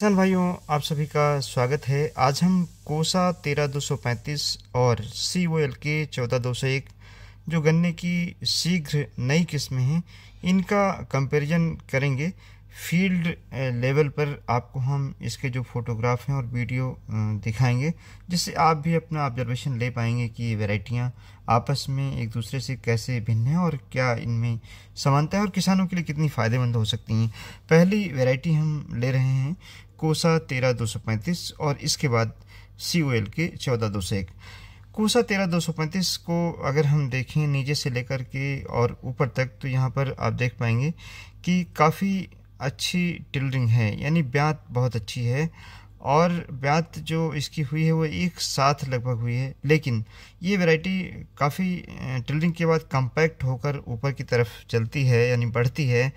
किसान भाइयों आप सभी का स्वागत है आज हम कोसा तेरह दो सौ पैंतीस और सी ओ एल के चौदह दो सौ एक जो गन्ने की शीघ्र नई किस्में हैं इनका कंपैरिजन करेंगे फील्ड लेवल पर आपको हम इसके जो फोटोग्राफ हैं और वीडियो दिखाएंगे जिससे आप भी अपना ऑब्जर्वेशन ले पाएंगे कि ये वेराइटियाँ आपस में एक दूसरे से कैसे भिन्न हैं और क्या इनमें समानता है और किसानों के लिए कितनी फ़ायदेमंद हो सकती हैं पहली वेराइटी हम ले रहे हैं कोसा तेरह दो सौ पैंतीस और इसके बाद सी ओ एल के चौदह दो सौ एक कोसा तेरह दो सौ पैंतीस को अगर हम देखें नीचे से लेकर के और ऊपर तक तो यहाँ पर आप देख पाएंगे कि काफ़ी अच्छी टिलरिंग है यानी ब्यात बहुत अच्छी है और बात जो इसकी हुई है वो एक साथ लगभग हुई है लेकिन ये वैरायटी काफ़ी ट्रिलिंग के बाद कम्पैक्ट होकर ऊपर की तरफ चलती है यानी बढ़ती है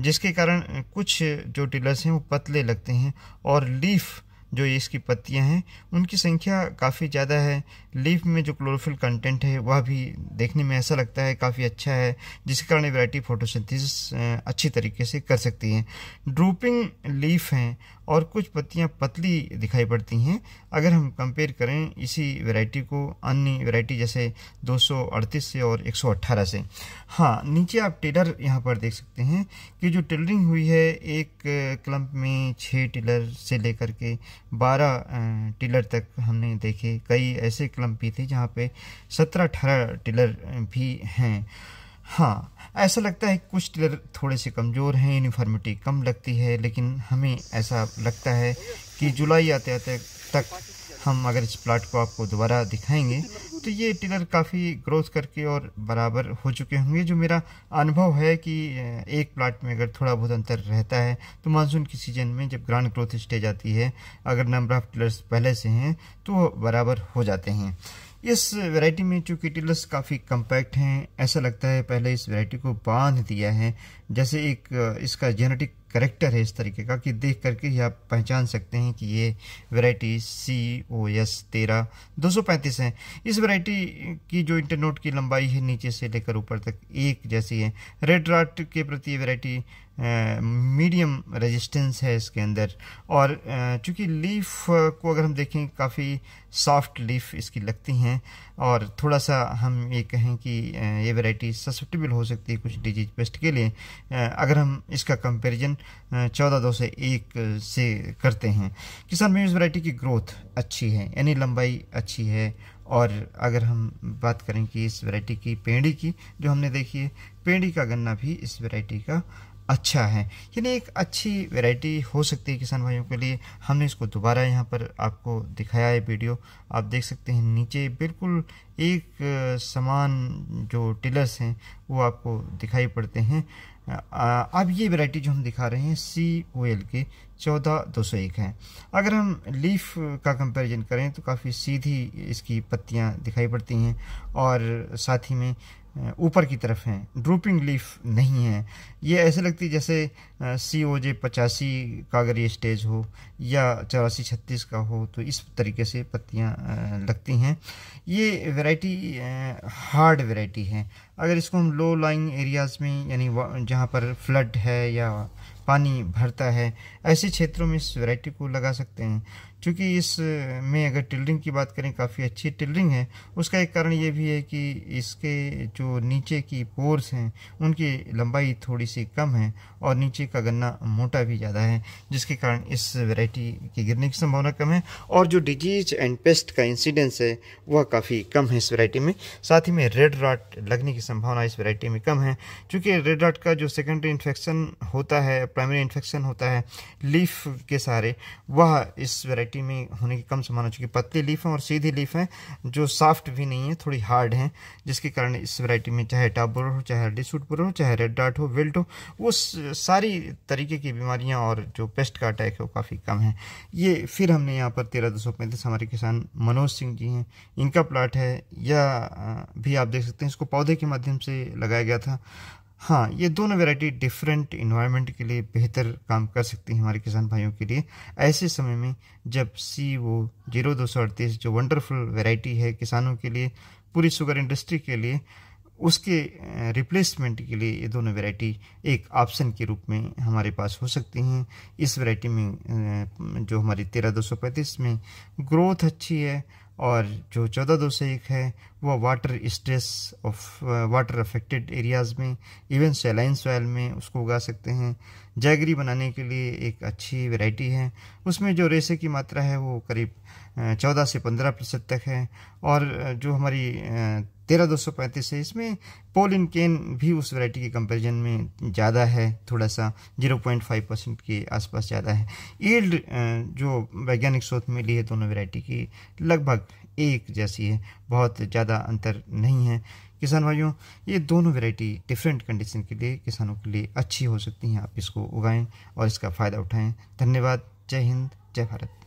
जिसके कारण कुछ जो टिलर्स हैं वो पतले लगते हैं और लीफ जो इसकी पत्तियां हैं उनकी संख्या काफ़ी ज़्यादा है लीफ में जो क्लोरोफिल कंटेंट है वह भी देखने में ऐसा लगता है काफ़ी अच्छा है जिसके कारण वैरायटी फोटोसिंथेसिस अच्छी तरीके से कर सकती है ड्रूपिंग लीफ हैं और कुछ पत्तियां पतली दिखाई पड़ती हैं अगर हम कंपेयर करें इसी वैरायटी को अन्य वैरायटी जैसे 238 से और 118 से हाँ नीचे आप टेलर यहाँ पर देख सकते हैं कि जो टेलरिंग हुई है एक क्लम्प में छः टेलर से लेकर के बारह टेलर तक हमने देखे कई ऐसे क्लम्प भी थे जहाँ पे सत्रह अठारह टेलर भी हैं हाँ ऐसा लगता है कुछ टीलर थोड़े से कमज़ोर हैं यूनिफॉर्मिटी कम लगती है लेकिन हमें ऐसा लगता है कि जुलाई आते आते तक हम अगर इस प्लाट को आपको दोबारा दिखाएंगे तो ये टीलर काफ़ी ग्रोथ करके और बराबर हो चुके होंगे जो मेरा अनुभव है कि एक प्लाट में अगर थोड़ा बहुत अंतर रहता है तो मानसून की सीजन में जब ग्रांड ग्रोथ स्टेज आती है अगर नंबर ऑफ टीलर्स पहले से हैं तो बराबर हो जाते हैं इस वैरायटी में चूँकि टिलर्स काफ़ी कम्पैक्ट हैं ऐसा लगता है पहले इस वैरायटी को बांध दिया है जैसे एक इसका जेनेटिक करेक्टर है इस तरीके का कि देख करके ही आप पहचान सकते हैं कि ये वैरायटी सी ओ एस तेरह दो सौ पैंतीस है इस वैरायटी की जो इंटरनोट की लंबाई है नीचे से लेकर ऊपर तक एक जैसी है रेड राट के प्रति ये वैरायटी मीडियम रेजिस्टेंस है इसके अंदर और चूंकि लीफ को अगर हम देखें काफ़ी सॉफ्ट लीफ इसकी लगती हैं और थोड़ा सा हम ये कहें कि ये वैरायटी ससेप्टेबल हो सकती है कुछ डिजीज पेस्ट के लिए अगर हम इसका कंपेरिजन चौदह दो से एक से करते हैं किसान में इस वैरायटी की ग्रोथ अच्छी है यानी लंबाई अच्छी है और अगर हम बात करें कि इस वैरायटी की पेंडी की जो हमने देखी है पेंडी का गन्ना भी इस वैरायटी का अच्छा है यानी एक अच्छी वैरायटी हो सकती है किसान भाइयों के लिए हमने इसको दोबारा यहाँ पर आपको दिखाया है वीडियो आप देख सकते हैं नीचे बिल्कुल एक समान जो टिलर्स हैं वो आपको दिखाई पड़ते हैं अब ये वैरायटी जो हम दिखा रहे हैं सी ओ एल के चौदह दो सौ एक है अगर हम लीफ का कंपैरिजन करें तो काफ़ी सीधी इसकी पत्तियां दिखाई पड़ती हैं और साथ ही में ऊपर की तरफ हैं ड्रूपिंग लीफ नहीं है ये ऐसे लगती जैसे सी ओ जे पचासी का अगर ये स्टेज हो या चौरासी छत्तीस का हो तो इस तरीके से पत्तियाँ लगती हैं ये वैरायटी हार्ड वैरायटी है अगर इसको हम लो लाइंग एरियाज़ में यानी जहाँ पर फ्लड है या पानी भरता है ऐसे क्षेत्रों में इस वैरायटी को लगा सकते हैं क्योंकि इस में अगर टिल्डिंग की बात करें काफ़ी अच्छी टिल्डिंग है उसका एक कारण ये भी है कि इसके जो नीचे की पोर्स हैं उनकी लंबाई थोड़ी सी कम है और नीचे का गन्ना मोटा भी ज़्यादा है जिसके कारण इस वैरायटी की गिरने की संभावना कम है और जो डिजीज एंड पेस्ट का इंसिडेंस है वह काफ़ी कम है इस वैरायटी में साथ ही में रेड रॉट लगने की संभावना इस वैरायटी में कम है क्योंकि रेड डॉट का जो सेकेंडरी इन्फेक्शन होता है प्राइमरी इन्फेक्शन होता है लीफ के सहारे वह इस वैरायटी में होने की कम संभावना चूँकि पतली लीफ हैं और सीधी लीफ हैं जो सॉफ्ट भी नहीं है थोड़ी हार्ड हैं जिसके कारण इस वरायटी में चाहे टाबुर हो चाहे डिसूटपुर हो चाहे रेड डार्ट हो विल्ट हो वो सारी तरीके की बीमारियाँ और जो पेस्ट का अटैक है वो काफ़ी कम है ये फिर हमने यहाँ पर तेरह दो सौ पैंतीस हमारे किसान मनोज सिंह जी हैं इनका प्लाट है या भी आप देख सकते हैं इसको पौधे के माध्यम से लगाया गया था हाँ ये दोनों वैरायटी डिफरेंट इन्वायरमेंट के लिए बेहतर काम कर सकती हैं हमारे किसान भाइयों के लिए ऐसे समय में जब सी वो जीरो दो सौ अड़तीस जो वंडरफुल वैरायटी है किसानों के लिए पूरी शुगर इंडस्ट्री के लिए उसके रिप्लेसमेंट के लिए ये दोनों वैरायटी एक ऑप्शन के रूप में हमारे पास हो सकती हैं इस वैरायटी में जो हमारी तेरह दो सौ पैंतीस में ग्रोथ अच्छी है और जो चौदह दो सौ एक है वह water stress of water affected areas में इवन सेलाइन सॉयल में उसको उगा सकते हैं जैगरी बनाने के लिए एक अच्छी वैरायटी है उसमें जो रेसे की मात्रा है वो करीब चौदह से पंद्रह प्रतिशत तक है और जो हमारी तेरह दो सौ पैंतीस है इसमें पोलिन केन भी उस वैरायटी के कंपैरिजन में ज़्यादा है थोड़ा सा जीरो पॉइंट फाइव परसेंट के आसपास ज़्यादा है ईल्ड जो वैज्ञानिक शोध में ली है दोनों वैरायटी की लगभग एक जैसी है बहुत ज़्यादा अंतर नहीं है किसान भाइयों ये दोनों वैरायटी डिफरेंट कंडीशन के लिए किसानों के लिए अच्छी हो सकती हैं आप इसको उगाएँ और इसका फ़ायदा उठाएँ धन्यवाद जय हिंद जय भारत